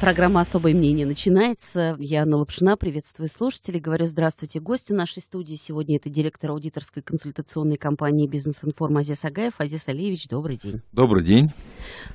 Программа «Особое мнение» начинается. Я Анна Лапшина, приветствую слушателей. Говорю здравствуйте гости нашей студии. Сегодня это директор аудиторской консультационной компании «Бизнес-информ» Азиз Агаев. Азиз Алиевич, добрый день. Добрый день.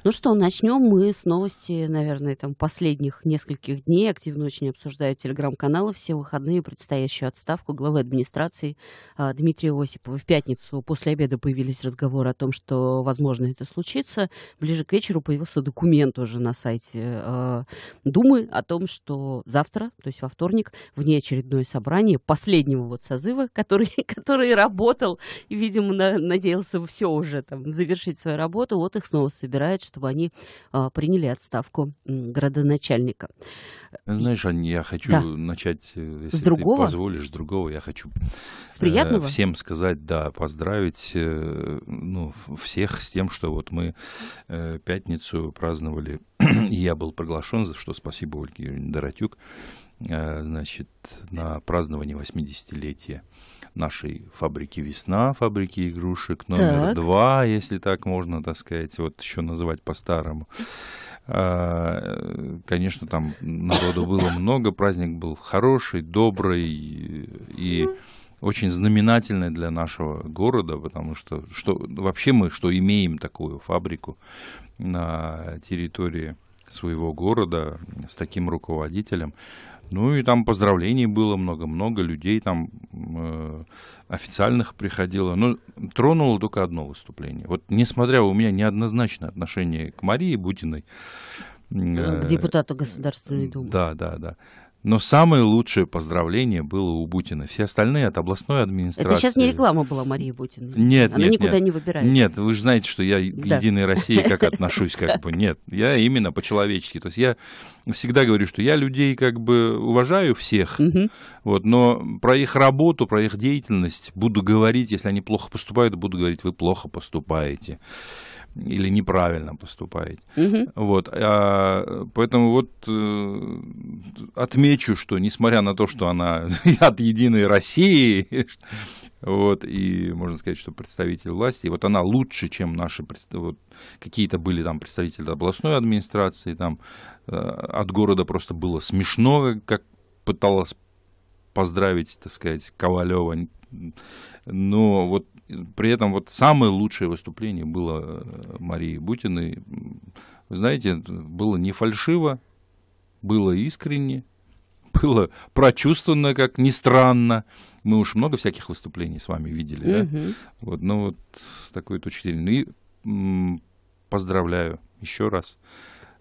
Ну что, начнем мы с новости, наверное, там последних нескольких дней. Активно очень обсуждают телеграм-каналы все выходные, предстоящую отставку главы администрации а, Дмитрия Осипова. В пятницу после обеда появились разговоры о том, что, возможно, это случится. Ближе к вечеру появился документ уже на сайте а, Думы о том, что завтра, то есть во вторник, вне внеочередное собрание последнего вот созыва, который, который работал и, видимо, на, надеялся все уже там завершить свою работу, вот их снова собирают, чтобы они а, приняли отставку градоначальника. Ну, знаешь, я хочу да. начать, э, если с другого? ты позволишь, с другого. Я хочу с приятного? Э, всем сказать, да, поздравить э, ну, всех с тем, что вот мы пятницу праздновали. я был приглашен, за что спасибо Ольге Юрьевне Доротюк, значит, на празднование 80-летия нашей фабрики «Весна», фабрики игрушек номер так. два, если так можно, так сказать, вот еще называть по-старому. А, конечно, там народу было много, праздник был хороший, добрый и очень знаменательный для нашего города, потому что, что вообще мы что имеем такую фабрику на территории своего города с таким руководителем. Ну и там поздравлений было много-много, людей там э, официальных приходило. Но ну, тронуло только одно выступление. Вот несмотря у меня неоднозначное отношение к Марии Бутиной. Э, к депутату Государственной Думы. Да, да, да. Но самое лучшее поздравление было у Бутина. Все остальные от областной администрации. Это сейчас не реклама была Марии Бутиной? Нет, Она нет, никуда нет. не выбирается. Нет, вы же знаете, что я да. Единой России как отношусь, как бы. Нет, я именно по-человечески. То есть я всегда говорю, что я людей как бы уважаю всех, вот, но про их работу, про их деятельность буду говорить, если они плохо поступают, буду говорить, вы плохо поступаете или неправильно поступаете. Угу. Вот, а, поэтому вот э, отмечу, что несмотря на то, что она от Единой России, вот, и можно сказать, что представитель власти, вот она лучше, чем наши, вот, какие-то были там представители областной администрации, там э, от города просто было смешно, как пыталась поздравить, так сказать, Ковалева но вот при этом вот самое лучшее выступление было э, Марии Бутиной. Вы знаете, было не фальшиво, было искренне, было прочувствовано, как ни странно. Мы уж много всяких выступлений с вами видели, да? Угу. Вот, ну вот с такой точки зрения. Ну и поздравляю еще раз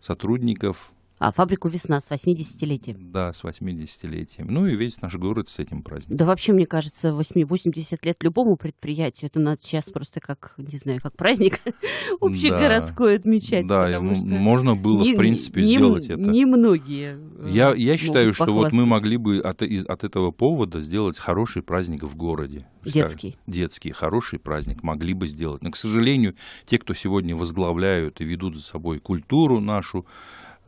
сотрудников, а фабрику «Весна» с 80-летием. Да, с 80-летием. Ну и весь наш город с этим праздником. Да вообще, мне кажется, 80 лет любому предприятию. Это надо сейчас просто как, не знаю, как праздник общегородской отмечать. Да, можно было, в принципе, сделать это. Немногие э, Я Я считаю, что вот мы могли бы от этого повода сделать хороший праздник в городе. Детский. Детский, хороший праздник могли бы сделать. Но, к сожалению, те, кто сегодня возглавляют и ведут за собой культуру нашу,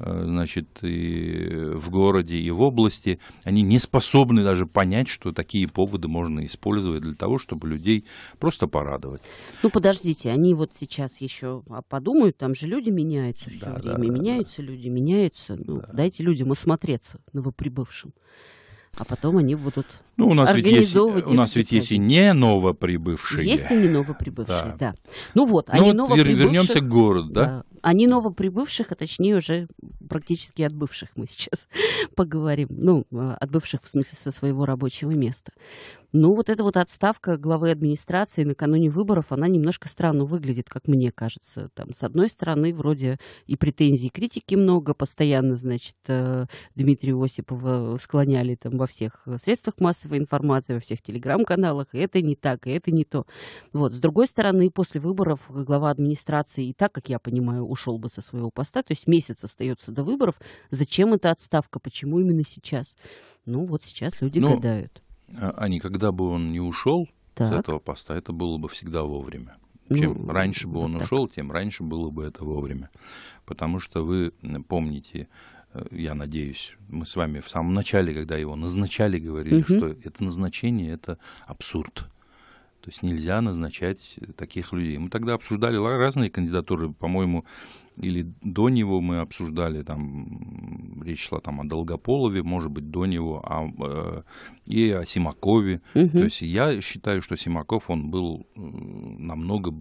Э, значит, и в городе, и в области, они не способны даже понять, что такие поводы можно использовать для того, чтобы людей просто порадовать. Ну, подождите, они вот сейчас еще а, подумают, там же люди меняются все да, время, да, меняются да. люди, меняются. Ну, да. дайте людям осмотреться новоприбывшим, а потом они будут ну, у нас ведь есть, у нас ведь есть и не новоприбывшие. Есть и не новоприбывшие, да. да. Ну вот, а ну, они вот Вернемся к городу, да? да? Они а новоприбывших, а точнее уже практически отбывших мы сейчас поговорим. Ну, а, отбывших в смысле со своего рабочего места. Ну, вот эта вот отставка главы администрации накануне выборов, она немножко странно выглядит, как мне кажется. Там, с одной стороны, вроде и претензий, и критики много. Постоянно, значит, э, Дмитрия Осипова склоняли там во всех средствах массовой массовой информации во всех телеграм-каналах, это не так, и это не то. Вот. С другой стороны, после выборов глава администрации и так, как я понимаю, ушел бы со своего поста, то есть месяц остается до выборов. Зачем эта отставка? Почему именно сейчас? Ну, вот сейчас люди ну, гадают. А, а никогда бы он не ушел так. с этого поста, это было бы всегда вовремя. Ну, Чем ну, раньше бы он вот ушел, тем раньше было бы это вовремя. Потому что вы помните я надеюсь, мы с вами в самом начале, когда его назначали, говорили, угу. что это назначение, это абсурд. То есть нельзя назначать таких людей. Мы тогда обсуждали разные кандидатуры, по-моему, или до него мы обсуждали, там речь шла там о Долгополове, может быть, до него, а, э, и о Симакове. Угу. То есть я считаю, что Симаков, он был э, намного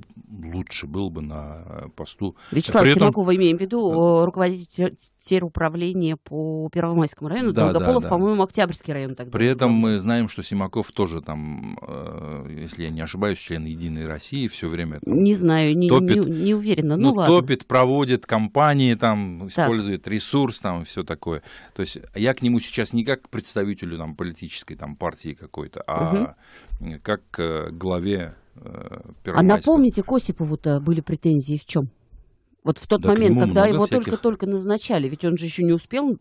лучше был бы на э, посту. Вячеслав При этом... Симакова имеем в виду, э. руководитель управления по Первомайскому району, да, Долгополов, да, да. по-моему, Октябрьский район тогда. При этом мы знаем, что Симаков тоже там, э, если я не ошибаюсь, член Единой России, все время... Там, не знаю, не, топит, не, не уверена, ну, ну ладно. топит, проводит разводит компании, там, использует так. ресурс, там, все такое. То есть я к нему сейчас не как представителю там, политической там, партии какой-то, а угу. как э, главе э, А напомните, к Осипову-то э, были претензии в чем? Вот в тот да, момент, когда его только-только назначали, ведь он же еще не успел.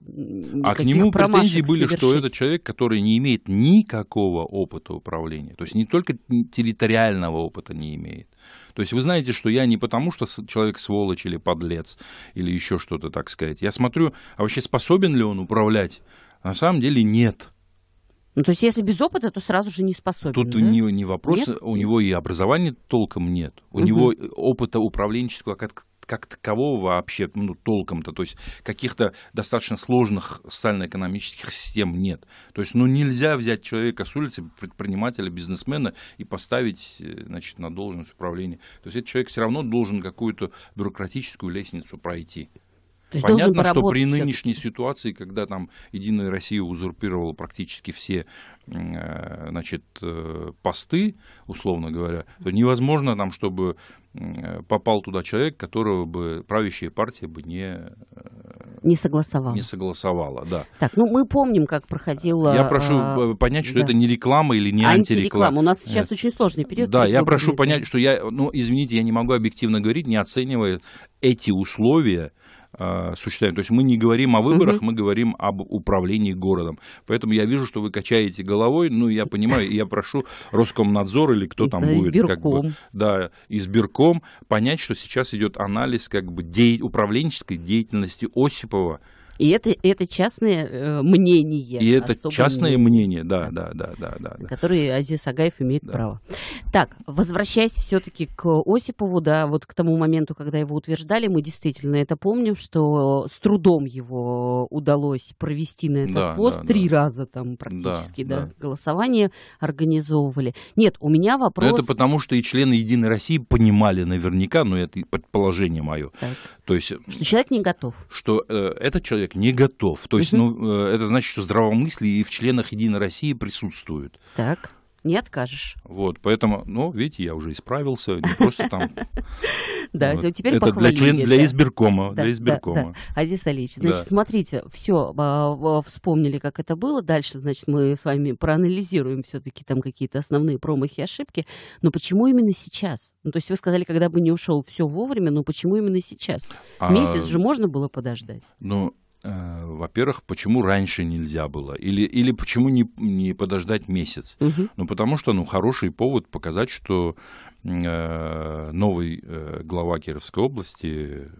А к нему претензии были, совершить. что это человек, который не имеет никакого опыта управления, то есть не только территориального опыта не имеет, то есть вы знаете, что я не потому, что человек сволочь или подлец, или еще что-то, так сказать. Я смотрю, а вообще способен ли он управлять? На самом деле нет. Ну, то есть, если без опыта, то сразу же не способен. Тут да? не, не вопрос, нет? у него и образования толком нет. У угу. него опыта управленческого как как такового вообще ну, толком-то, то есть каких-то достаточно сложных социально-экономических систем нет. То есть ну, нельзя взять человека с улицы, предпринимателя, бизнесмена и поставить э, значит, на должность управления. То есть этот человек все равно должен какую-то бюрократическую лестницу пройти есть Понятно, что при нынешней ситуации, когда там Единая Россия узурпировала практически все э, значит, э, посты, условно говоря, то невозможно там, чтобы э, попал туда человек, которого бы правящая партия бы не не согласовала. Не согласовала, да. Так, ну мы помним, как проходила... Я прошу а, понять, что да. это не реклама или не антиреклама. антиреклама. У нас сейчас Нет. очень сложный период. Да, я прошу понять, что я, ну извините, я не могу объективно говорить, не оценивая эти условия, Э, существования. То есть мы не говорим о выборах, угу. мы говорим об управлении городом. Поэтому я вижу, что вы качаете головой, ну, я понимаю, я прошу Роскомнадзор или кто там будет, как бы, да, избирком, понять, что сейчас идет анализ как бы де- управленческой деятельности Осипова, и это, это частное мнение. И это частное мнение, мнение да, да, да, да, да. да. Которые Азиз Агаев имеет да. право. Так, возвращаясь все-таки к Осипову, да, вот к тому моменту, когда его утверждали, мы действительно это помним, что с трудом его удалось провести на этот да, пост. Да, Три да. раза там практически, да, да, да, голосование организовывали. Нет, у меня ну, вопрос... Но это потому, что и члены Единой России понимали наверняка, но ну, это предположение мое. Так. То есть... Что человек не готов. Что э, этот человек человек не готов. То есть, угу. ну, э, это значит, что здравомыслие и в членах Единой России присутствует. Так. Не откажешь. Вот, поэтому, ну, видите, я уже исправился, не просто там... Да, теперь Это для избиркома, для избиркома. Азиз Алиевич, значит, смотрите, все, а, а, вспомнили, как это было, дальше, значит, мы с вами проанализируем все-таки там какие-то основные промахи и ошибки, но почему именно сейчас? Ну, то есть вы сказали, когда бы не ушел все вовремя, но почему именно сейчас? А Месяц же можно было подождать? Ну, Э, во-первых, почему раньше нельзя было? Или, или почему не, не подождать месяц? Угу. Ну, потому что, ну, хороший повод показать, что э, новый э, глава Кировской области...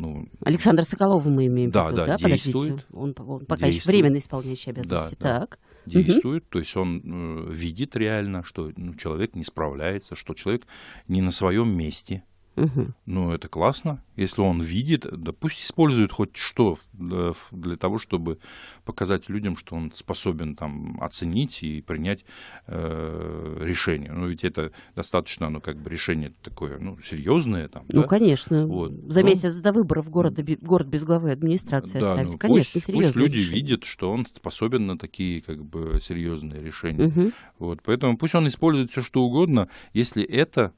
Ну, Александр Соколов мы имеем да, в виду, да? да? Действует, он, он пока действует, еще временно исполняющий обязанности. Да, так. Да, действует, угу. то есть он э, видит реально, что ну, человек не справляется, что человек не на своем месте – Угу. Ну, это классно. Если он видит, да пусть использует хоть что для, для того, чтобы показать людям, что он способен там оценить и принять э, решение. Ну, ведь это достаточно, ну, как бы решение такое, ну, серьезное там. Ну, да? конечно. Вот. За ну, месяц до выборов города, город без главы администрации да, оставить. Ну, конечно, пусть, Пусть люди решение. видят, что он способен на такие, как бы, серьезные решения. Угу. Вот, поэтому пусть он использует все, что угодно, если это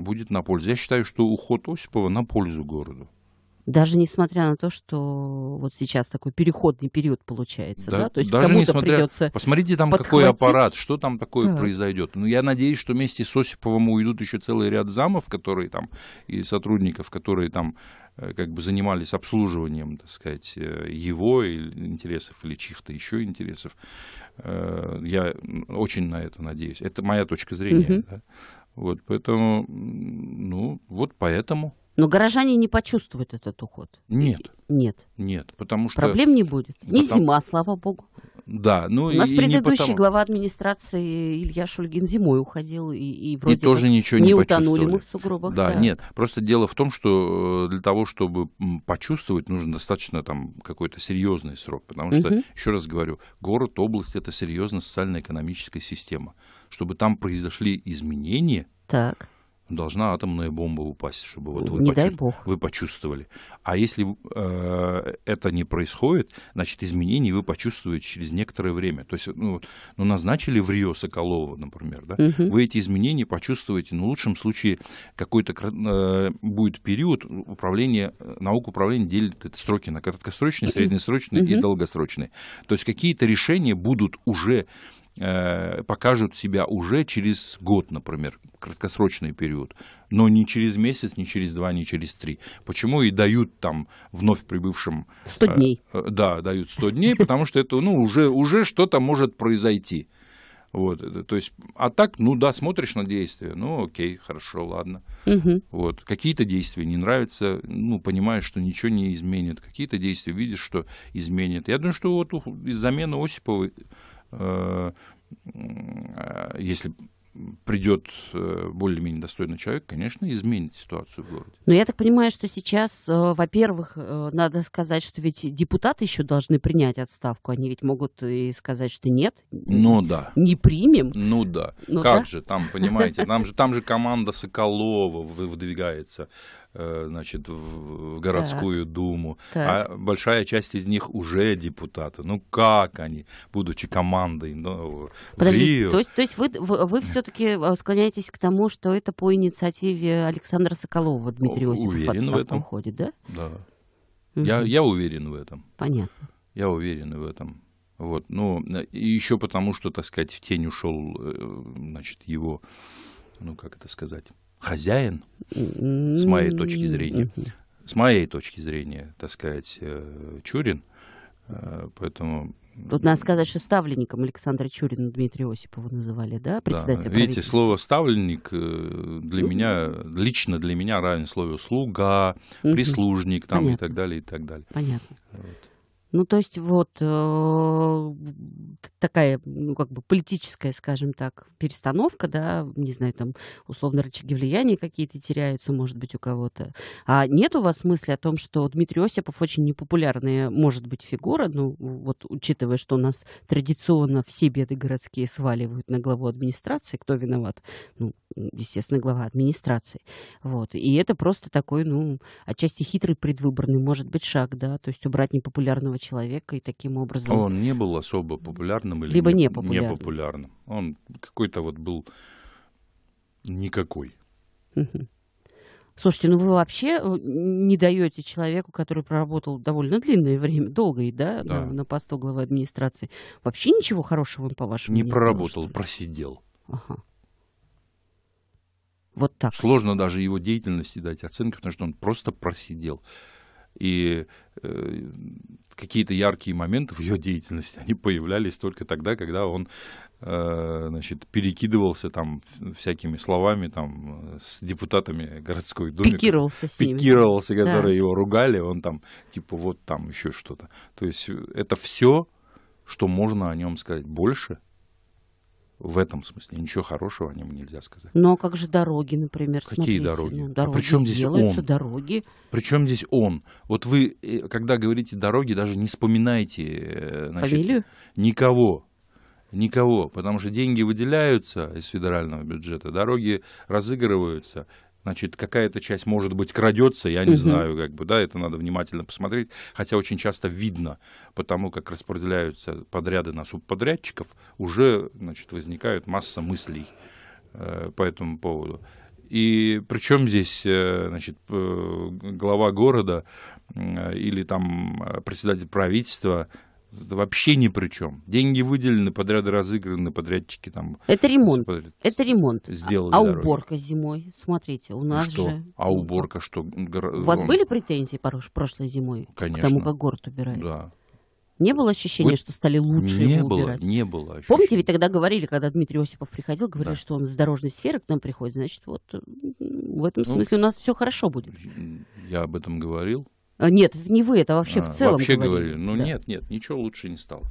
будет на пользу. Я считаю, что уход Осипова на пользу городу. Даже несмотря на то, что вот сейчас такой переходный период получается, да? да? То есть даже кому-то несмотря... придется Посмотрите там подхватить. какой аппарат, что там такое да. произойдет. Ну, я надеюсь, что вместе с Осиповым уйдут еще целый ряд замов, которые там, и сотрудников, которые там э, как бы занимались обслуживанием, так сказать, э, его интересов или чьих-то еще интересов. Э, я очень на это надеюсь. Это моя точка зрения. Угу. Да? Вот поэтому, ну, вот поэтому. Но горожане не почувствуют этот уход. Нет. Нет. Нет, потому что... Проблем не будет. Не потому... зима, слава богу. Да, ну У нас и предыдущий потому... глава администрации Илья Шульгин зимой уходил и, и вроде и тоже ничего не, не утонули мы в сугробах. Да, да, нет. Просто дело в том, что э, для того, чтобы почувствовать, нужен достаточно там какой-то серьезный срок. Потому что, угу. еще раз говорю, город, область это серьезная социально-экономическая система чтобы там произошли изменения, так. должна атомная бомба упасть, чтобы вот вы, не почу- дай бог. вы почувствовали. А если э, это не происходит, значит, изменения вы почувствуете через некоторое время. То есть, ну, ну назначили в Рио Соколова, например, да, угу. вы эти изменения почувствуете, ну, в лучшем случае какой-то э, будет период управления, э, наука управления делит эти сроки на краткосрочные, среднесрочные угу. и долгосрочные. То есть какие-то решения будут уже Э, покажут себя уже через год, например, краткосрочный период, но не через месяц, не через два, не через три. Почему и дают там вновь прибывшим... сто э, дней. Э, да, дают сто дней, потому что это ну, уже, уже что-то может произойти. Вот, то есть, а так, ну да, смотришь на действия, ну окей, хорошо, ладно. Угу. Вот, какие-то действия не нравятся, ну понимаешь, что ничего не изменит, какие-то действия видишь, что изменит. Я думаю, что вот замена Осиповой Э, э, если придет э, более-менее достойный человек, конечно, изменит ситуацию в городе. Но я так понимаю, что сейчас, во-первых, надо сказать, что ведь депутаты еще должны принять отставку. Они ведь могут и сказать, что нет. Ну да. Не примем. Ну да. Ну, как да? же, там, понимаете, там же, там же команда Соколова выдвигается. Э, значит, в городскую так. думу, так. а большая часть из них уже депутаты. Ну как они, будучи командой ну, Подожди, То есть, то есть вы, вы, все-таки э, склоняетесь к тому, что это по инициативе Александра Соколова Дмитрий Осипов уверен в этом. уходит, да? Да. Я, я уверен в этом. Понятно. Я уверен в этом. Вот, ну, э, и еще потому, что, так сказать, в тень ушел, значит, его, ну, как это сказать, хозяин, м-м-м. с моей точки зрения. С моей точки зрения, так сказать, э, Чурин. Э, поэтому Тут надо сказать, что ставленником Александра Чурина Дмитрия Осипова называли, да, председателя да. Видите, слово «ставленник» э, для ну. меня, лично для меня равен слову слуга «прислужник» там Понятно. и так далее, и так далее. Понятно. Вот. Ну, то есть вот э, такая, ну, как бы политическая, скажем так, перестановка, да, не знаю, там, условно, рычаги влияния какие-то теряются, может быть, у кого-то. А нет у вас мысли о том, что Дмитрий Осипов очень непопулярная, может быть, фигура, ну, вот учитывая, что у нас традиционно все беды городские сваливают на главу администрации, кто виноват? Ну, естественно, глава администрации. Вот. И это просто такой, ну, отчасти хитрый предвыборный, может быть, шаг, да, то есть убрать непопулярного человека и таким образом... Он не был особо популярным или Либо не, не, популярным. Он какой-то вот был никакой. Слушайте, ну вы вообще э, не даете человеку, который проработал довольно длинное время, долгое, да, да. На, на посту главы администрации, вообще ничего хорошего им, по-вашему, не, проработал, было, просидел. Ага. Вот так. Сложно даже его деятельности дать оценку, потому что он просто просидел. И э, какие-то яркие моменты в ее деятельности, они появлялись только тогда, когда он э, значит, перекидывался там всякими словами там с депутатами городской думы. Пикировался с ними. Пикировался, которые да. его ругали, он там, типа, вот там еще что-то. То есть это все, что можно о нем сказать. Больше в этом смысле ничего хорошего о нем нельзя сказать. Но ну, а как же дороги, например? Какие смотрите, дороги? Ну, дороги? А при чем здесь он? Дороги. Причем здесь он? Вот вы, э, когда говорите дороги, даже не вспоминайте. Э, значит, Фамилию? никого. Никого, потому что деньги выделяются из федерального бюджета, дороги разыгрываются, Значит, какая-то часть, может быть, крадется, я не угу. знаю, как бы, да, это надо внимательно посмотреть. Хотя очень часто видно, потому как распределяются подряды на субподрядчиков, уже, значит, возникают масса мыслей э, по этому поводу. И причем здесь, э, значит, глава города э, или там э, председатель правительства, это вообще ни при чем. Деньги выделены, подряды разыграны, подрядчики там... Это ремонт. Подряд... Это ремонт. Сделали а, дороги. уборка зимой? Смотрите, у нас что? же... А ну, уборка что? У вас были претензии прошлой зимой? Конечно. К тому, как город убирает? Да. Не было ощущения, вот что стали лучше не его было, убирать? Не было. Ощущения. Помните, ведь тогда говорили, когда Дмитрий Осипов приходил, говорили, да. что он с дорожной сферы к нам приходит, значит, вот э, в этом ну, смысле у нас все хорошо будет. Я об этом говорил. А, нет, это не вы, это вообще а, в целом. Вообще говорили. говорили. Ну да. нет, нет, ничего лучше не стало.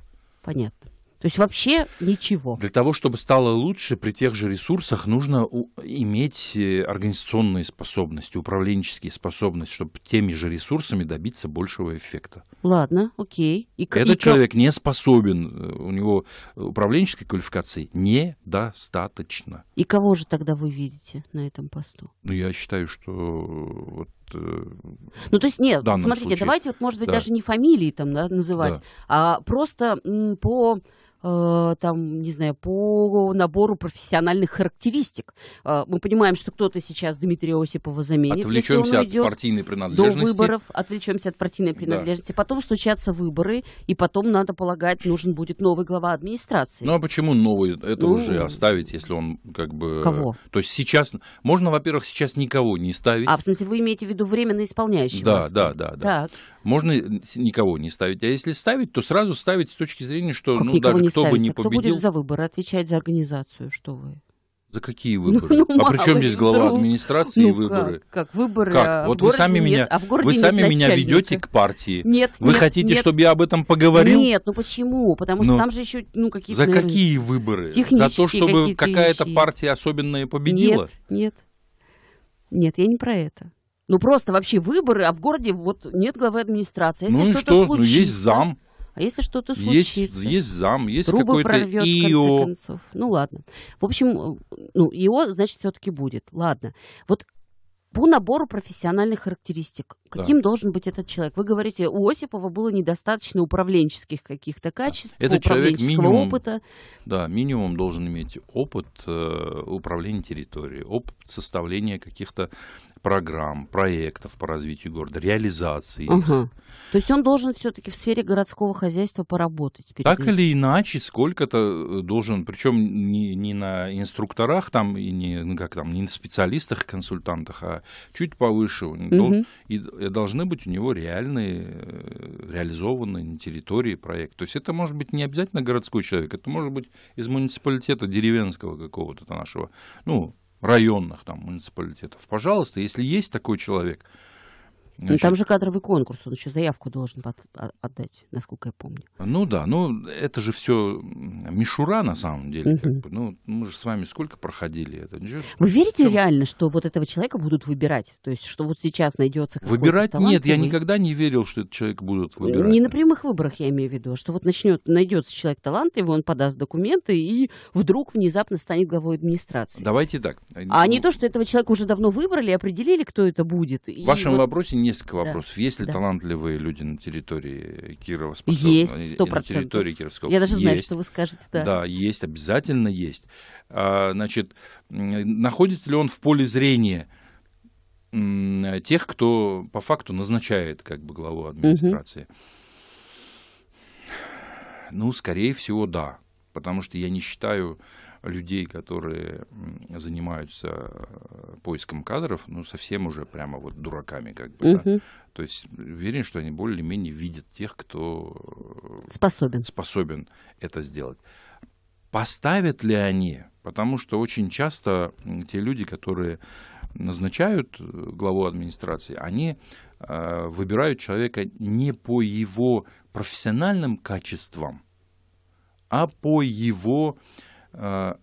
Понятно. То есть вообще ничего. Для того, чтобы стало лучше, при тех же ресурсах нужно у- иметь э, организационные способности, управленческие способности, чтобы теми же ресурсами добиться большего эффекта. Ладно, окей. И, Этот и человек не способен, э, у него управленческой квалификации недостаточно. И кого же тогда вы видите на этом посту? Ну, я считаю, что э, вот Э, ну, то есть, нет, смотрите, случае. давайте, вот, может быть, да. даже не фамилии там да, называть, да. а просто по э, там, не знаю, по набору профессиональных характеристик. Э, мы понимаем, что кто-то сейчас Дмитрия Осипова заменит. Отвлечемся от партийной принадлежности. До выборов отвлечемся от партийной принадлежности. Да. Потом стучатся выборы, и потом, надо полагать, нужен будет новый глава администрации. Ну а почему новый? Это ну, уже оставить, если он как бы... Кого? То есть сейчас... Можно, во-первых, сейчас никого не ставить. А, в смысле, вы имеете в виду временно исполняющего? Да, да, да, да. Так можно никого не ставить. А если ставить, то сразу ставить с точки зрения, что как ну, даже кто ставится? бы не победил... А кто будет за выборы отвечать за организацию? Что вы? За какие ну, выборы? Ну, а при чем здесь глава администрации ну, выборы? Как, как выборы? Как? А вот вы сами нет, меня, а вы сами меня а ведете к партии. Нет. Вы нет, хотите, нет. чтобы я об этом поговорил? Нет, ну почему? Потому что Но ну, там же еще ну какие-то. За какие выборы? За то, чтобы какая-то партия особенная победила? Нет, нет, нет, я не про это. Ну просто вообще выборы, а в городе вот нет главы администрации. А если ну что и ну, что? Случится, ну есть зам. А если что-то случится? Есть, есть зам, есть трубы прорвет, ИО. в конце концов. Ну ладно. В общем, ну ИО, значит, все-таки будет. Ладно. Вот по набору профессиональных характеристик. Каким да. должен быть этот человек? Вы говорите, у Осипова было недостаточно управленческих каких-то качеств, этот управленческого человек минимум, опыта. Да, минимум должен иметь опыт э, управления территорией, опыт составления каких-то программ, проектов по развитию города, реализации. Угу. То есть он должен все-таки в сфере городского хозяйства поработать. Так этим. или иначе, сколько-то э, должен, причем не, не на инструкторах, там, и не, ну, как там, не на специалистах, консультантах, а чуть повыше. Угу. Дол, и, и э, должны быть у него реальные, э, реализованные на территории проекты. То есть это может быть не обязательно городской человек, это может быть из муниципалитета деревенского какого-то нашего, ну, районных там муниципалитетов. Пожалуйста, если есть такой человек, ну, ну, значит, там же кадровый конкурс, он еще заявку должен под, а, отдать, насколько я помню. Ну да, ну это же все мишура на самом деле. Угу. Как бы. Ну мы же с вами сколько проходили это. Ничего, Вы верите чем... реально, что вот этого человека будут выбирать? То есть, что вот сейчас найдется Выбирать талант, нет, я никогда не верил, что этот человек будут э, выбирать. Не на прямых выборах я имею в виду, а что вот начнет, найдется человек талант, его он подаст документы и вдруг внезапно станет главой администрации. Давайте так. А ну... не то, что этого человека уже давно выбрали, определили, кто это будет. В и вашем вот... вопросе не несколько вопросов. Да. Есть ли да. талантливые люди на территории Кирова? Есть, сто На территории Кировского. Я даже есть. знаю, что вы скажете. Да, да есть, обязательно есть. А, значит, находится ли он в поле зрения тех, кто по факту назначает как бы главу администрации? Угу. Ну, скорее всего, да потому что я не считаю людей, которые занимаются э, поиском кадров, ну, совсем уже прямо вот дураками, как бы, угу. да? То есть уверен, что они более-менее видят тех, кто... Э, способен. Способен это сделать. Поставят ли они? Потому что очень часто те люди, которые назначают э, главу администрации, они э, выбирают человека не по его профессиональным качествам, а по его э,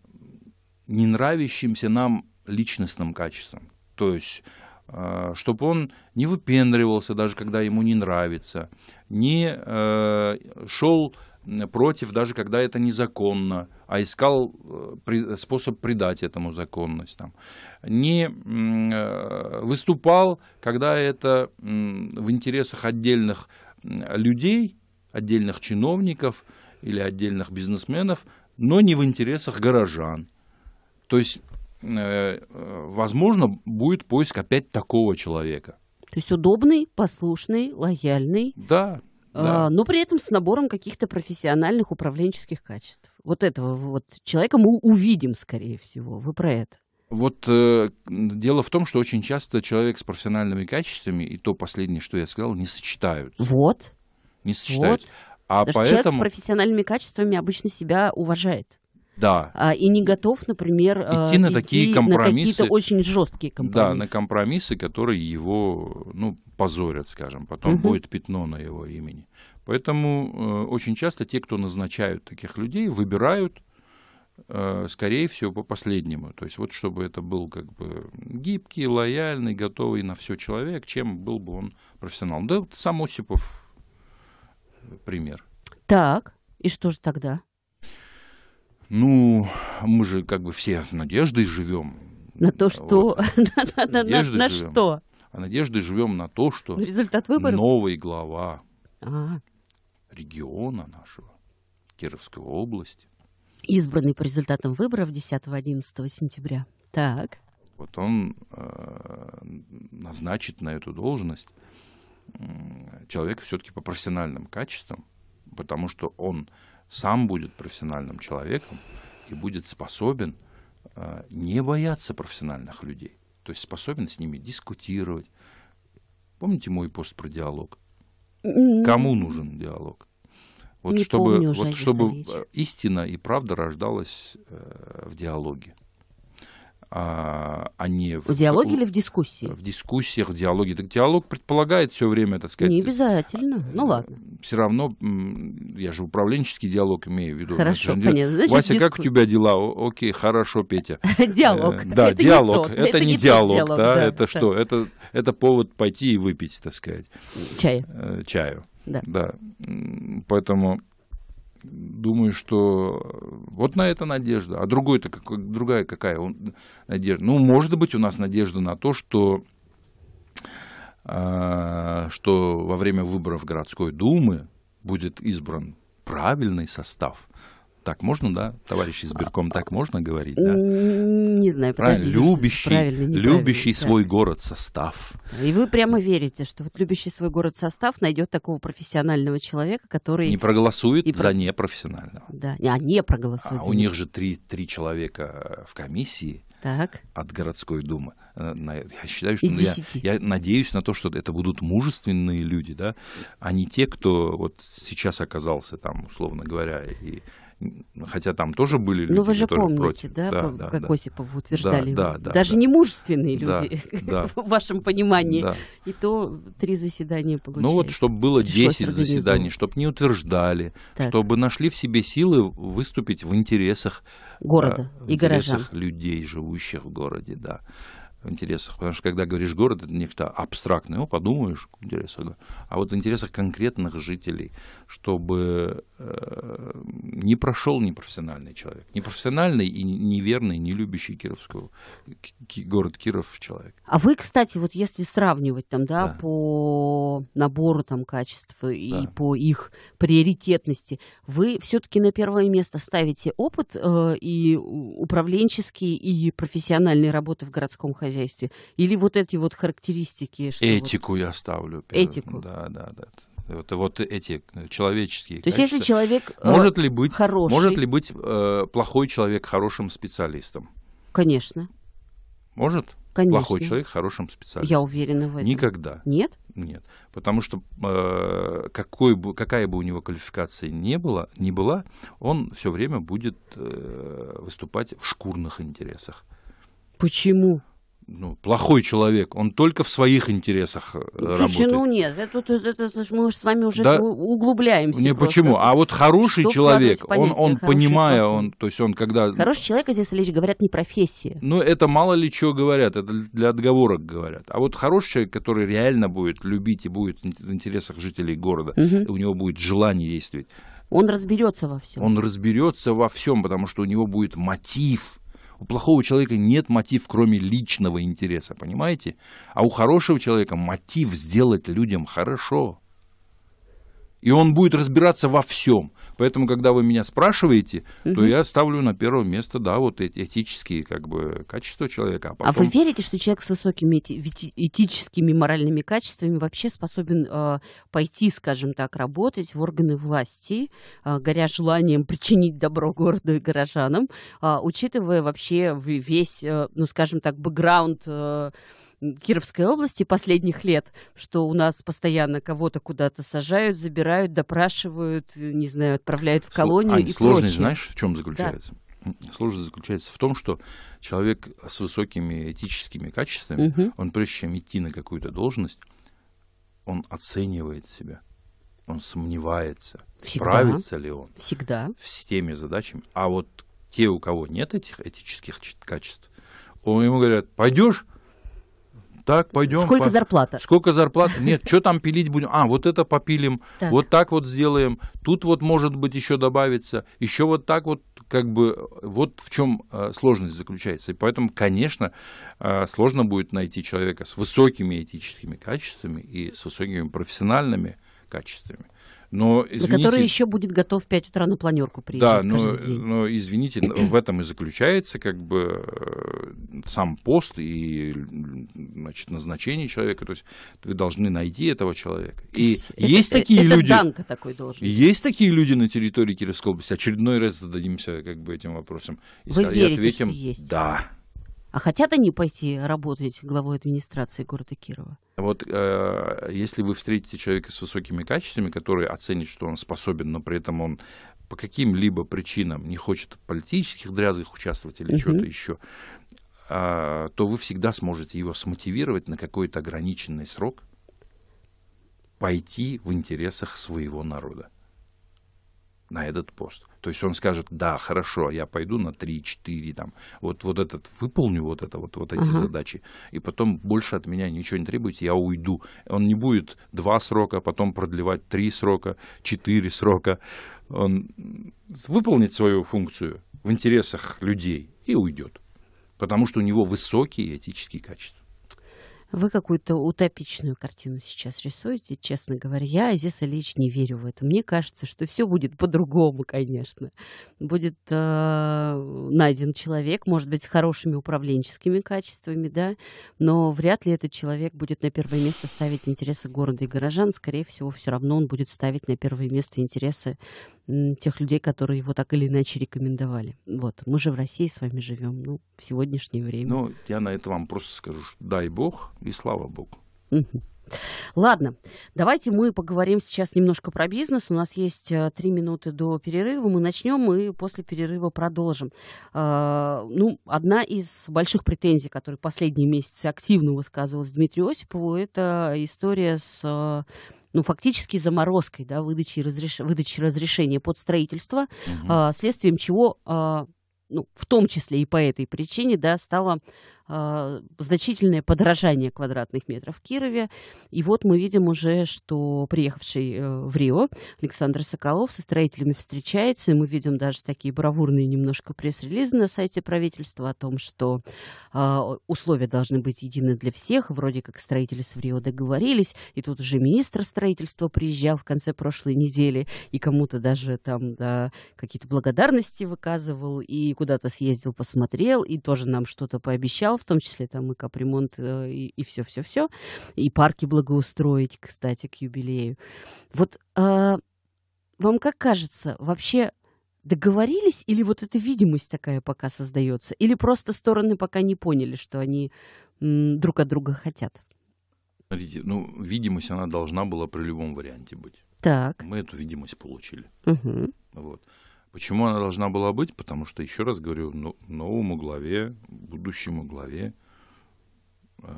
не нравящимся нам личностным качествам. То есть, э, чтобы он не выпендривался, даже когда ему не нравится, не э, шел против, даже когда это незаконно, а искал э, при, способ придать этому законность. Там. Не э, выступал, когда это э, в интересах отдельных людей, отдельных чиновников – или отдельных бизнесменов, но не в интересах горожан. То есть, э, возможно, будет поиск опять такого человека. То есть удобный, послушный, лояльный. Да. А, да. но при этом с набором каких-то профессиональных управленческих качеств. Вот этого вот человека мы увидим, скорее всего. Вы про это. Вот э, дело в том, что очень часто человек с профессиональными качествами и то последнее, что я сказал, не сочетают. Вот. Не сочетают. Вот. А Потому поэтому... что человек с профессиональными качествами обычно себя уважает. Да. А, и не готов, например, а, идти на такие компромиссы, на какие-то очень жесткие компромиссы. Да, на компромиссы, которые его, ну, позорят, скажем, потом угу. будет пятно на его имени. Поэтому э, очень часто те, кто назначают таких людей, выбирают, э, скорее всего, по последнему. То есть вот чтобы это был как бы гибкий, лояльный, готовый на все человек, чем был бы он профессионал. Да, вот сам Осипов пример. Так, и что же тогда? Ну, мы же как бы все надеждой живем. На то, что... на, что? А надеждой живем на то, что Результат выборов? новый глава а. региона нашего, Кировской области. Избранный по результатам выборов 10-11 сентября. Так. Вот он э, назначит на эту должность человека все-таки по профессиональным качествам, потому что он сам будет профессиональным человеком и будет способен э, не бояться профессиональных людей. То есть способен с ними дискутировать. Помните мой пост про диалог? М-м. Кому нужен диалог? Вот Не чтобы, помню вот чтобы э, истина и правда рождалась э, в диалоге а, а в... диалоге в, ну, или в дискуссии? В дискуссиях, в диалоге. Так диалог предполагает все время, так сказать... Не обязательно, ну э, ладно. Все равно, я же управленческий диалог имею в виду. Хорошо, понятно. Значит, Вася, диску... как у тебя дела? Окей, хорошо, Петя. Диалог. Э, да, диалог. Это не диалог, да, это что? Это повод пойти и выпить, так сказать. Чаю. Э, чаю. Да. Поэтому думаю, что э, вот на это надежда. А другой-то как, другая какая он, надежда? Ну, может быть, у нас надежда на то, что э, что во время выборов городской думы будет избран правильный состав так можно, да, товарищ избирком, так можно говорить, да? Не знаю, подожди. Любящий, любящий свой да. город состав. И вы прямо верите, что вот любящий свой город состав найдет такого профессионального человека, который... Не проголосует и за про... непрофессионального. Да, а не проголосует. А у них же три, три человека э, в комиссии. Так. От городской думы. Э, я считаю, что ну, я, я надеюсь на то, что это будут мужественные люди, да, а не те, кто вот сейчас оказался там, условно говоря, и хотя там тоже были ну, люди, Но вы же помните, против. да, да, да как да. Осипов утверждали, да, да, даже да, немужественные люди, да, в вашем понимании, да. и то три заседания получилось. Ну вот, чтобы было Пришлось 10 заседаний, чтобы не утверждали, так. чтобы нашли в себе силы выступить в интересах э, города а, в и интересах горожан. людей, живущих в городе, да в интересах. Потому что когда говоришь город, это нечто абстрактное. о, подумаешь, интересно, А вот в интересах конкретных жителей, чтобы Э, не прошел непрофессиональный человек. Непрофессиональный и неверный, не любящий Кировскую, город Киров человек. А вы, кстати, вот если сравнивать там, да, да. по набору там качеств и да. по их приоритетности, вы все-таки на первое место ставите опыт э, и управленческие, и профессиональные работы в городском хозяйстве? Или вот эти вот характеристики? Что Этику вот... я ставлю. Первым. Этику? Да, да, да. Вот, вот эти э, человеческие. То есть, если человек э, может ли быть хороший, может ли быть э, плохой человек хорошим специалистом? Конечно. Может? Конечно. Плохой человек хорошим специалистом. Я уверена в этом. Никогда. Нет? Нет. Потому что э, какой бы, какая бы у него квалификация не была, не была он все время будет э, выступать в шкурных интересах. Почему? ну, плохой человек, он только в своих интересах Слушай, э, работает. ну нет, это, это, это, это мы с вами уже да, углубляемся. Не почему, а вот хороший Что человек, он, он понимая, человек? он, то есть он когда... Хороший человек, здесь лишь говорят не профессии. Ну это мало ли чего говорят, это для отговорок говорят. А вот хороший человек, который реально будет любить и будет в интересах жителей города, угу. у него будет желание действовать. Он разберется во всем. Он разберется во всем, потому что у него будет мотив у плохого человека нет мотив, кроме личного интереса, понимаете? А у хорошего человека мотив сделать людям хорошо. И он будет разбираться во всем. Поэтому, когда вы меня спрашиваете, угу. то я ставлю на первое место, да, вот эти этические как бы качества человека. А, потом... а вы верите, что человек с высокими эти... этическими моральными качествами вообще способен э, пойти, скажем так, работать в органы власти, э, горя желанием причинить добро городу и горожанам, э, учитывая вообще весь, э, ну, скажем так, бэкграунд э, Кировской области последних лет, что у нас постоянно кого-то куда-то сажают, забирают, допрашивают, э, не знаю, отправляют в колонию. Ань, и сложность, прочее. знаешь, в чем заключается? Да сложность заключается в том, что человек с высокими этическими качествами, угу. он прежде чем идти на какую-то должность, он оценивает себя, он сомневается, Всегда. справится ли он Всегда. с теми задачами. А вот те, у кого нет этих этических качеств, он ему говорят, пойдешь, так, пойдем. Сколько по... зарплата? Сколько зарплата? Нет, что там пилить будем? А, вот это попилим, так. вот так вот сделаем, тут вот может быть еще добавится, еще вот так вот, как бы, вот в чем э, сложность заключается. И поэтому, конечно, э, сложно будет найти человека с высокими этическими качествами и с высокими профессиональными качествами. Но, извините, на который еще будет готов в 5 утра на планерку приезжать да, но, день. но, извините, в этом и заключается как бы э, сам пост и значит, назначение человека. То есть вы должны найти этого человека. И это, есть это, такие это люди... Данка такой должен. Есть такие люди на территории Кировской области. Очередной раз зададимся как бы этим вопросом. И, вы и верите, ответим, что есть? Да. А хотят они пойти работать главой администрации города Кирова? Вот э, если вы встретите человека с высокими качествами, который оценит, что он способен, но при этом он по каким-либо причинам не хочет в политических дрязгах участвовать или угу. чего-то еще, э, то вы всегда сможете его смотивировать на какой-то ограниченный срок пойти в интересах своего народа на этот пост. То есть он скажет, да, хорошо, я пойду на 3-4, там, вот, вот этот, выполню вот это, вот, вот эти uh-huh. задачи, и потом больше от меня ничего не требуется, я уйду. Он не будет два срока, потом продлевать три срока, четыре срока. Он выполнит свою функцию в интересах людей и уйдет, потому что у него высокие этические качества. Вы какую-то утопичную картину сейчас рисуете. Честно говоря, я, Азиз Ильич, не верю в это. Мне кажется, что все будет по-другому, конечно. Будет э, найден человек, может быть, с хорошими управленческими качествами, да, но вряд ли этот человек будет на первое место ставить интересы города и горожан. Скорее всего, все равно он будет ставить на первое место интересы тех людей, которые его так или иначе рекомендовали. Вот, мы же в России с вами живем, ну, в сегодняшнее время. Ну, я на это вам просто скажу, что дай бог, и слава богу. Ладно, давайте мы поговорим сейчас немножко про бизнес. У нас есть э, три минуты до перерыва. Мы начнем и после перерыва продолжим. Э, ну, одна из больших претензий, которые последние месяцы активно высказывалась Дмитрию Осипову, это история с э, ну, фактически заморозкой да, выдачи, разреш... выдачи разрешения под строительство, следствием чего ну, в том числе и по этой причине, да, стало. А, значительное подорожание квадратных метров в Кирове. И вот мы видим уже, что приехавший э, в Рио Александр Соколов со строителями встречается, и мы видим даже такие бравурные немножко пресс-релизы на сайте правительства о том, что а, условия должны быть едины для всех, вроде как строители с Рио договорились, и тут уже министр строительства приезжал в конце прошлой недели, и кому-то даже там да, какие-то благодарности выказывал, и куда-то съездил, посмотрел, и тоже нам что-то пообещал, в том числе там и капремонт, э, и все-все-все, и, и парки благоустроить, кстати, к юбилею. Вот а, вам как кажется, вообще договорились или вот эта видимость такая пока создается? Или просто стороны пока не поняли, что они м, друг от друга хотят? Смотрите, ну, видимость, она должна была при любом варианте быть. Так. Мы эту видимость получили. Угу. Вот. Почему она должна была быть? Потому что, еще раз говорю, ну, новому главе, будущему главе, э,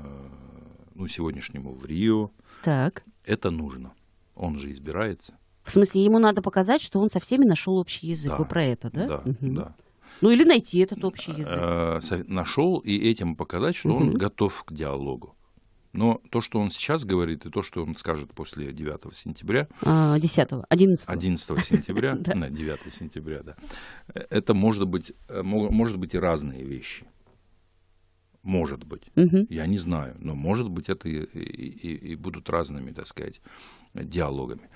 ну, сегодняшнему в Рио, так. это нужно. Он же избирается. В смысле, ему надо показать, что он со всеми нашел общий язык. Да, Вы про это, да? Да, угу. да. Ну или найти этот общий э, язык. нашел и этим показать, что угу. он готов к диалогу. Но то, что он сейчас говорит, и то, что он скажет после 9 сентября... 10, 11. 11 сентября, на 9 сентября, да. Это может быть, э, может быть и разные вещи. Может быть. Угу. Я не знаю, но может быть это и, и, и будут разными, так сказать, диалогами.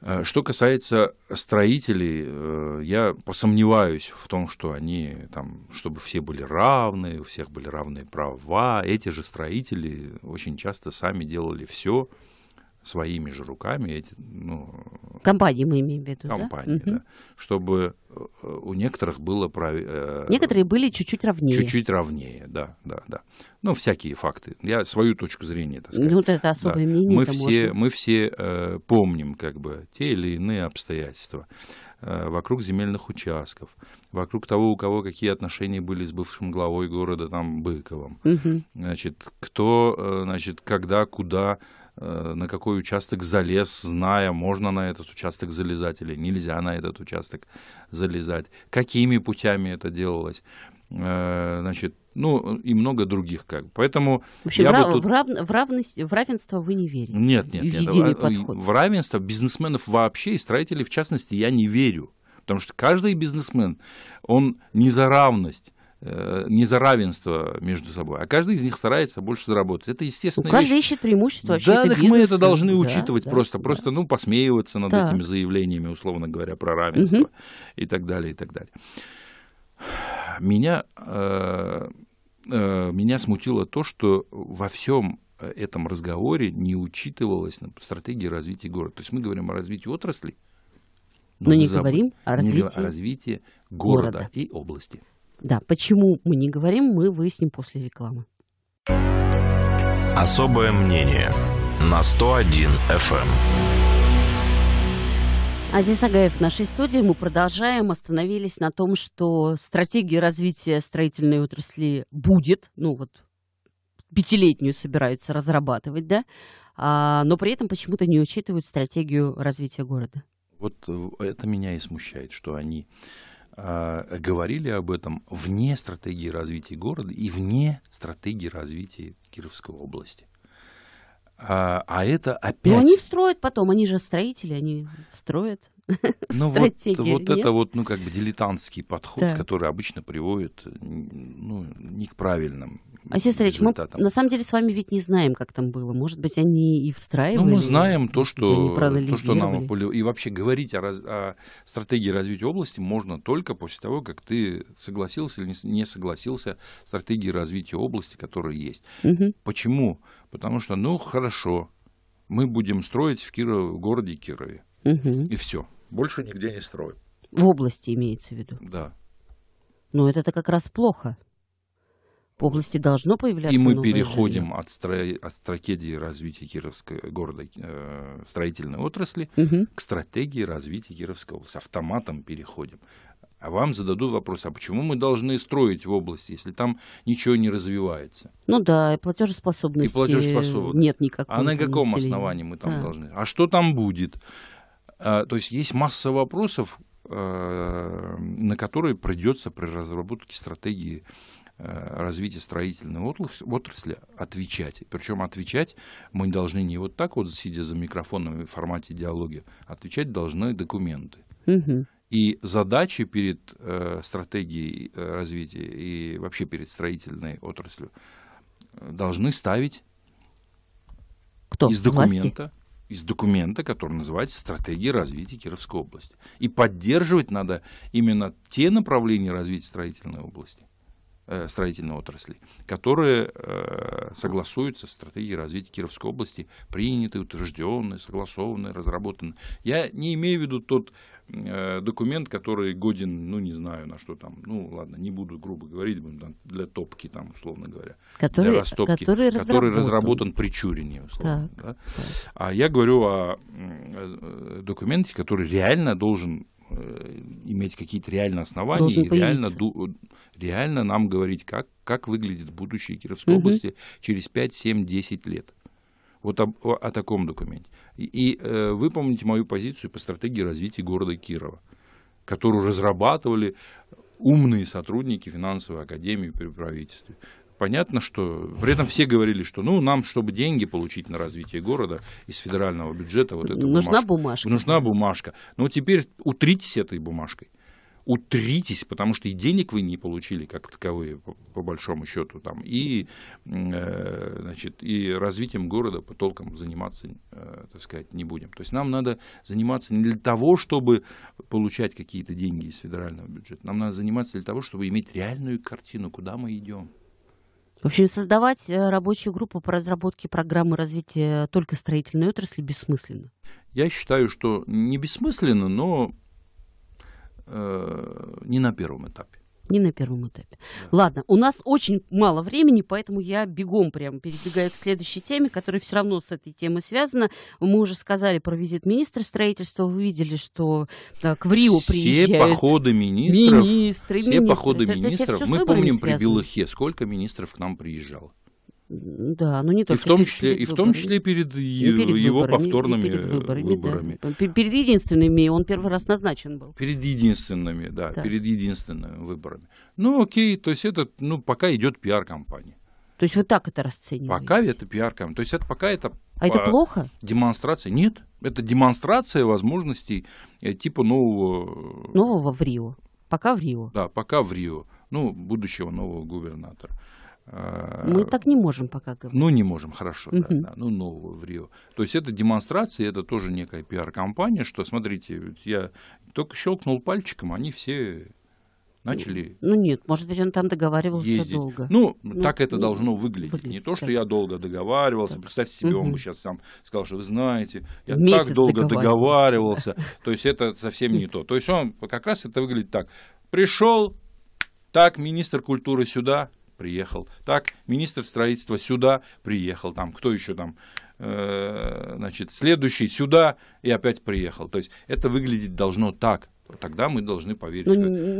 Э, что касается строителей, э, я посомневаюсь в том, что они там, чтобы все были равны, у всех были равные права. Эти же строители очень часто сами делали все, своими же руками эти ну, компании мы имеем в виду компании, да? да, чтобы э, у некоторых было прав... Э, некоторые были чуть-чуть равнее чуть-чуть равнее да да да ну всякие факты я свою точку зрения так сказать, ну вот это особое да. мнение мы все можно. мы все э, помним как бы те или иные обстоятельства э, вокруг земельных участков вокруг того у кого какие отношения были с бывшим главой города там Быковым угу. значит кто э, значит когда куда Э, на какой участок залез, зная, можно на этот участок залезать или нельзя на этот участок залезать, какими путями это делалось, э, значит, ну и много других как. Поэтому в я в, тут... в, рав... в, равность... в равенство вы не верите. Нет, нет, нет. В, э, в равенство бизнесменов вообще и строителей в частности я не верю, потому что каждый бизнесмен он не за равность Э, не за равенство между собой, а каждый из них старается больше заработать. Это естественно. Каждый вещь. ищет преимущество Да, так мы это должны учитывать да, просто, да. просто, ну, посмеиваться над да. этими заявлениями, условно говоря, про равенство угу. и так далее, и так далее. Меня, э, э, меня смутило то, что во всем этом разговоре не учитывалась стратегия развития города. То есть мы говорим о развитии отрасли, но, но не заб... говорим о развитии, не о развитии города, города и области. Да, почему мы не говорим, мы выясним после рекламы. Особое мнение на 101 FM. Эм. Азиз Агаев в нашей студии. Мы продолжаем. Остановились на том, что стратегия развития строительной отрасли будет. Ну вот пятилетнюю собираются разрабатывать, да? А, но при этом почему-то не учитывают стратегию развития города. Вот э, это меня и смущает, что они Э, говорили об этом вне стратегии развития города и вне стратегии развития Кировской области. А, а это опять... Но они строят потом, они же строители, они строят. Ну вот, вот это вот, ну как бы дилетантский подход, да. который обычно приводит ну, не к правильным А, Сестрич, мы на самом деле с вами ведь не знаем, как там было. Может быть, они и встраивали. Ну, мы знаем то, что, то, что нам... И вообще говорить о, раз... о стратегии развития области можно только после того, как ты согласился или не согласился стратегии развития области, которая есть. Угу. Почему? Потому что, ну, хорошо, мы будем строить в Кирово, городе Кирове. Угу. И все. Больше нигде не строим. В области имеется в виду? Да. Но ну, это-то как раз плохо. В области должно появляться И мы переходим жилье. от, стро... от стратегии развития Кировской э, города э, строительной отрасли угу. к стратегии развития Кировской области. Автоматом переходим. А вам зададут вопрос, а почему мы должны строить в области, если там ничего не развивается? Ну да, и платежеспособности, и платежеспособности. нет никакого. А на каком населения? основании мы там да. должны? А что там будет? А, то есть есть масса вопросов, э, на которые придется при разработке стратегии э, развития строительной отрасли отвечать. Причем отвечать мы должны не вот так вот, сидя за микрофоном в формате диалога, отвечать должны документы. И задачи перед э, стратегией э, развития и вообще перед строительной отраслью должны ставить Кто? из документа. Власти? из документа, который называется «Стратегия развития Кировской области». И поддерживать надо именно те направления развития строительной области, э, строительной отрасли, которые э, согласуются с стратегией развития Кировской области, приняты, утвержденные, согласованные, разработаны. Я не имею в виду тот Э, документ, который годен, ну, не знаю, на что там, ну, ладно, не буду грубо говорить, будем там для топки, там, условно говоря, который, для растопки, который, разработан. который разработан при Чурине, условно, так, да? так. А я говорю о э, документе, который реально должен э, иметь какие-то реально основания Должен и реально, ду, реально нам говорить, как, как выглядит будущее Кировской угу. области через 5, 7, 10 лет. Вот об, о, о таком документе. И, и э, вы помните мою позицию по стратегии развития города Кирова, которую разрабатывали умные сотрудники финансовой академии при правительстве. Понятно, что при этом все говорили, что ну нам, чтобы деньги получить на развитие города из федерального бюджета, вот эта нужна бумажка. бумажка. Нужна бумажка. Но теперь утритесь этой бумажкой утритесь, потому что и денег вы не получили как таковые, по, по большому счету, там, и, э, значит, и развитием города по толком заниматься, э, так сказать, не будем. То есть нам надо заниматься не для того, чтобы получать какие-то деньги из федерального бюджета, нам надо заниматься для того, чтобы иметь реальную картину, куда мы идем. В общем, создавать э, рабочую группу по разработке программы развития только строительной отрасли бессмысленно. Я считаю, что не бессмысленно, но э, не на первом этапе. Не на первом этапе. Да. Ладно, у нас очень мало времени, поэтому я бегом прям перебегаю к следующей теме, которая все равно с этой темой связана. Мы уже сказали про визит министра строительства, вы видели, что да, э, к Рио все Походы министров, министры, все министры. походы министров, это, это все мы помним связано. при Белыхе, сколько министров к нам приезжало. Да, но ну не только. И в том числе, и в том числе перед, не перед его выборами, повторными не перед выборами. Э, выборами. Да. Перед единственными он первый раз назначен был. Перед единственными, да, да. перед единственными выборами. Ну, окей, то есть это, ну, пока идет пиар-компания. То есть вы так это расцениваете? Пока это пиар-компания. То есть это пока это... А это плохо? Демонстрация? Нет. Это демонстрация возможностей э, типа нового... Э, нового в Рио. Пока в Рио. Да, пока в Рио. Ну, будущего нового губернатора. Э, Мы так не можем пока говорить. Ну, не можем, хорошо. Да, да, ну, нового в Рио. То есть это демонстрация, это тоже некая пиар-компания, что, смотрите, я только щелкнул пальчиком, они все начали. Ну нет, может быть, он там договаривался ездить. долго. Ну, ну так это ну, должно выглядеть. выглядеть. Не то, что так. я долго договаривался. Так. Представьте себе, угу. он бы сейчас сам сказал, что вы знаете, я Месяц так долго договаривался. договаривался. То есть это совсем не то. То есть он как раз это выглядит так. Пришел, так, министр культуры сюда, приехал. Так, министр строительства сюда приехал, там, кто еще там, э, значит, следующий сюда и опять приехал. То есть это выглядеть должно так, то тогда мы должны поверить. Ну,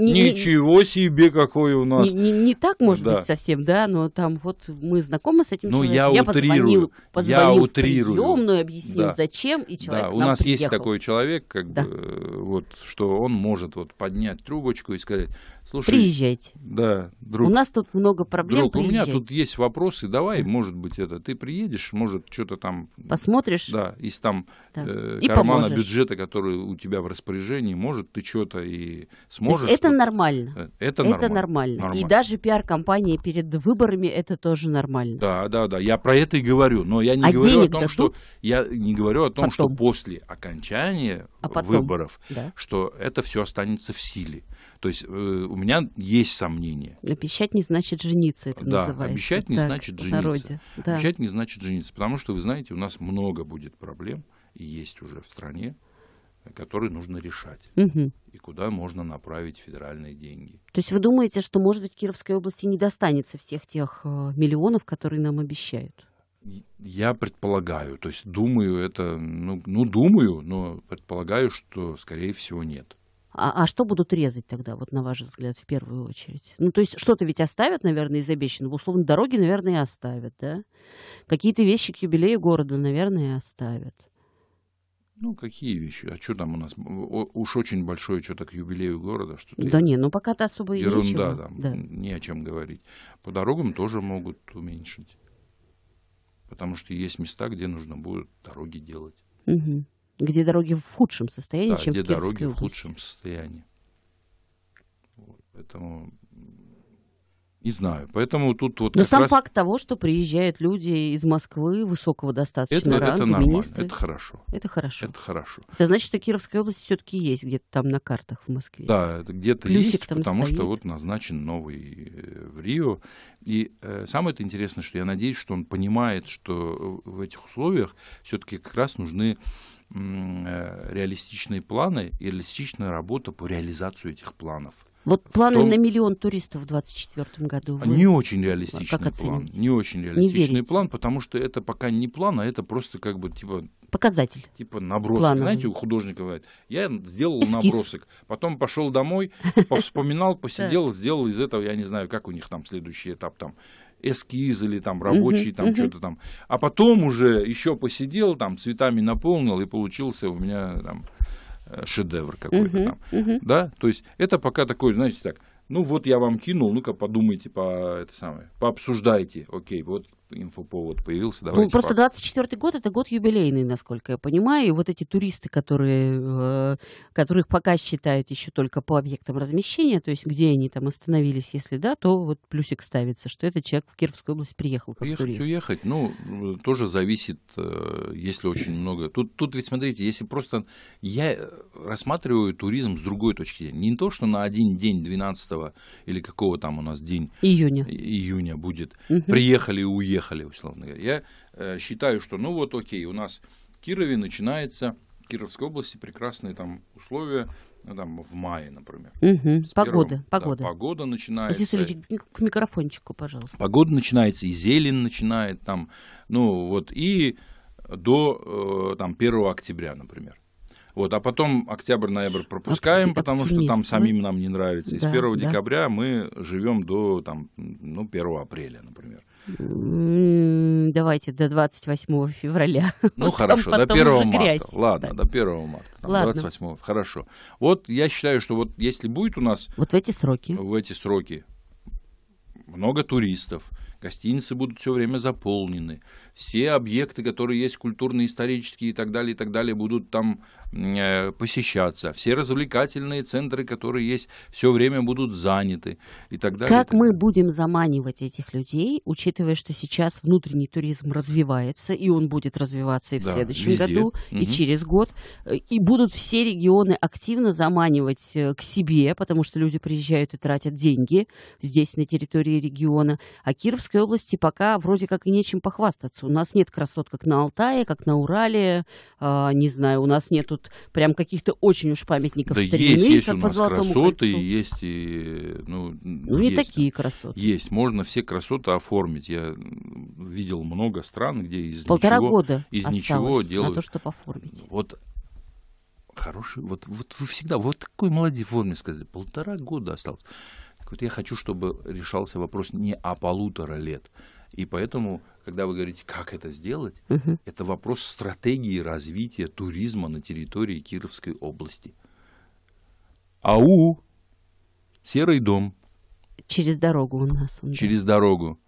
не, Ничего не, себе, какой у нас. Не, не, не так, может да. быть, совсем, да, но там вот мы знакомы с этим ну, человеком. Я, я утрирую, позвонил, позвонил я в утрирую. приемную, объяснил, да. зачем, и человек Да, у нас приехал. есть такой человек, как да. бы, вот, что он может вот поднять трубочку и сказать, слушай... Приезжайте. Да, друг. У нас тут много проблем, Друг, приезжайте. у меня тут есть вопросы, давай, может быть, это, ты приедешь, может, что-то там... Посмотришь. Да, если там да. э, и кармана поможешь. бюджета, который у тебя в распоряжении, может, ты что-то и сможешь. это нормально. Э, это, это нормально. нормально. И даже пиар-компания перед выборами это тоже нормально. Да, да, да. Я про это и говорю. Но я не а говорю о том, дадут? что я не говорю о том, потом. что после окончания а потом, выборов, да. что это все останется в силе. То есть э, у меня есть сомнения. Обещать не значит жениться, это да, называется. Обещать не так, значит жениться. Народе, да. Обещать не значит жениться, потому что вы знаете, у нас много будет проблем есть уже в стране, которые нужно решать. Угу. И куда можно направить федеральные деньги. То есть вы думаете, что, может быть, Кировской области не достанется всех тех э, миллионов, которые нам обещают? Я предполагаю, то есть думаю это, ну, ну думаю, но предполагаю, что, скорее всего, нет. А, а что будут резать тогда, вот на ваш взгляд, в первую очередь? Ну, то есть что-то ведь оставят, наверное, из обещанного. Условно, дороги, наверное, оставят, да? Какие-то вещи к юбилею города, наверное, оставят. Ну, какие вещи? А что там у нас? О, уж очень большое что-то к юбилею города. что Да не, ну пока-то особо и Ерунда нечего. там, да. не о чем говорить. По дорогам тоже могут уменьшить. Потому что есть места, где нужно будет дороги делать. Угу. Где дороги в худшем состоянии, да, чем где в Кировской дороги области. в худшем состоянии. Вот, поэтому не знаю. Поэтому тут вот... Но сам раз... факт того, что приезжают люди из Москвы высокого достаточно это, ранга, это нормально, министры. Это хорошо. Это хорошо. Это хорошо. Это значит, что Кировская область все-таки есть где-то там на картах в Москве. Да, где-то есть, там потому стоит. что вот назначен новый э, в Рио. И э, самое это интересное, что я надеюсь, что он понимает, что в этих условиях все-таки как раз нужны э, реалистичные планы и реалистичная работа по реализации этих планов. Вот планы Потом... на миллион туристов в 2024 году. А вы... Не очень реалистичный как план. Не очень реалистичный не план, потому что это пока не план, а это просто как бы типа... Показатель. Типа набросок. Плановый. Знаете, у художника бывает. Я сделал Эскиз. набросок, потом пошел домой, повспоминал, посидел, сделал из этого, я не знаю, как у них там следующий этап там эскиз или там рабочий, uh-huh, там uh-huh. что-то там. А потом уже еще посидел, там цветами наполнил, и получился у меня там шедевр какой-то uh-huh, там. Uh-huh. Да? То есть это пока такой, знаете, так, ну вот я вам кинул, ну-ка подумайте, по это самое, пообсуждайте, окей, вот инфоповод появился. Ну, давайте ну, просто 24-й год это год юбилейный, насколько я понимаю. И вот эти туристы, которые, э, которых пока считают еще только по объектам размещения, то есть где они там остановились, если да, то вот плюсик ставится, что этот человек в Кировскую область приехал как Приехать, турист. уехать, ну, э, тоже зависит, э, если очень много. Тут, тут ведь, смотрите, если просто... Я рассматриваю туризм с другой точки зрения. Не то, что на один день 12 или какого там у нас день... Июня. Июня будет. Угу. Приехали и уехали уехали, условно говоря. Я э, считаю, что ну вот окей, у нас в Кирове начинается, в Кировской области прекрасные там условия, ну, там, в мае, например. Угу. погода, первым, погода. Да, погода начинается. Здесь Ильич, к микрофончику, пожалуйста. Погода начинается, и зелень начинает там, ну вот, и до э, там 1 октября, например. Вот, а потом октябрь-ноябрь пропускаем, Оптимист, потому что там самим нам не нравится. И да, с 1 да. декабря мы живем до там, ну, 1 апреля, например. Давайте до 28 февраля. Ну хорошо, до 1 марта. Ладно, до 1 марта. Там, Ладно. 28 хорошо. Вот я считаю, что вот если будет у нас... Вот в эти сроки. В эти сроки много туристов, гостиницы будут все время заполнены, все объекты, которые есть культурные, исторические и так далее, и так далее, будут там э, посещаться, все развлекательные центры, которые есть, все время будут заняты и так далее. Как мы будем заманивать этих людей, учитывая, что сейчас внутренний туризм развивается, и он будет развиваться и в да, следующем везде. году, угу. и через год, э, и будут все регионы активно заманивать э, к себе, потому что люди приезжают и тратят деньги здесь, на территории региона, а Кировск Саратовской области пока вроде как и нечем похвастаться. У нас нет красот, как на Алтае, как на Урале, э, не знаю, у нас нет тут прям каких-то очень уж памятников да старины, есть, есть как у нас Золотому красоты, кольцу. есть и... Ну, ну есть, не такие красоты. Есть, можно все красоты оформить. Я видел много стран, где из Полтора ничего... года из ничего делают. на то, чтобы оформить. Вот хороший, вот, вот вы всегда, вот такой молодец, вот мне сказали, полтора года осталось. Вот я хочу, чтобы решался вопрос не о полутора лет. И поэтому, когда вы говорите, как это сделать, угу. это вопрос стратегии развития туризма на территории Кировской области. АУ, серый дом. Через дорогу у нас. Он, Через да. дорогу.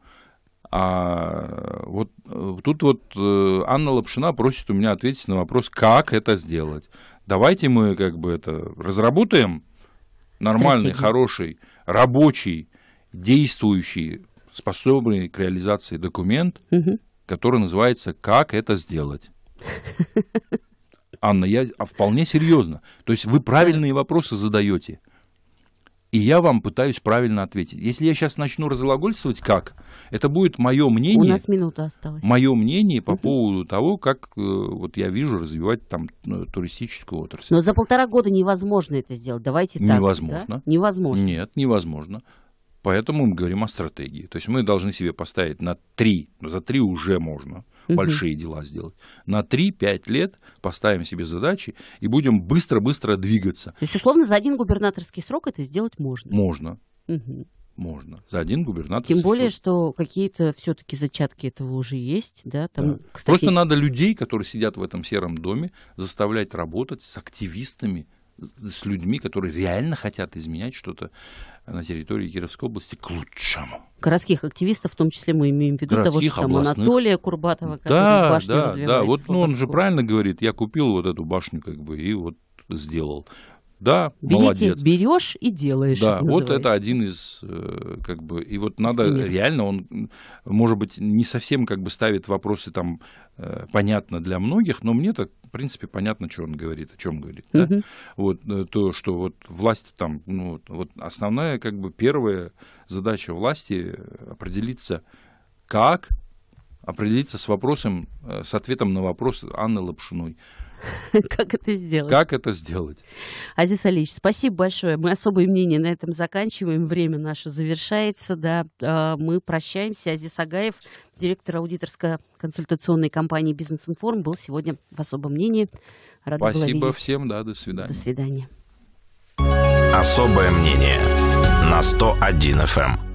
А вот э, тут вот э, Анна Лапшина просит у меня ответить на вопрос, как это сделать. Давайте мы как бы это разработаем нормальный, Стратегия. хороший рабочий, действующий, способный к реализации документ, угу. который называется «Как это сделать?». Анна, я а вполне серьезно. То есть вы правильные вопросы задаете. И я вам пытаюсь правильно ответить. Если я сейчас начну разглагольствовать, как? Это будет мое мнение. У нас минута осталась. Мое мнение по угу. поводу того, как э, вот я вижу развивать там ну, туристическую отрасль. Но за полтора года невозможно это сделать. Давайте так. Невозможно. Да? Невозможно. Нет, невозможно. Поэтому мы говорим о стратегии. То есть мы должны себе поставить на три, но ну, за три уже можно угу. большие дела сделать. На три-пять лет поставим себе задачи и будем быстро-быстро двигаться. То есть, условно, за один губернаторский срок это сделать можно? Можно. Угу. Можно. За один губернатор. Тем более, срок. что какие-то все-таки зачатки этого уже есть. Да? Там, да. Кстати... Просто надо людей, которые сидят в этом сером доме, заставлять работать с активистами, с людьми, которые реально хотят изменять что-то на территории Кировской области к лучшему. Городских активистов, в том числе мы имеем в виду Городских, того, что областных. Анатолия Курбатова, который да, башню да, да, вот ну, он же правильно говорит, я купил вот эту башню как бы и вот сделал. Да, Берите, молодец. берешь и делаешь. Да, вот это один из, э, как бы, и вот надо Спинер. реально, он, может быть, не совсем как бы ставит вопросы там э, понятно для многих, но мне так, в принципе, понятно, что он говорит, о чем говорит. Угу. Вот э, то, что вот власть там, ну, вот основная, как бы, первая задача власти определиться, как определиться с вопросом, с ответом на вопрос Анны Лапшиной. как это сделать. Как это сделать? Азиз Алич, спасибо большое. Мы особое мнение на этом заканчиваем. Время наше завершается. Да. А, мы прощаемся. Азиз Агаев, директор аудиторской консультационной компании «Бизнес Информ», был сегодня в особом мнении. Рада спасибо всем. Да, до свидания. До свидания. Особое мнение на 101 FM.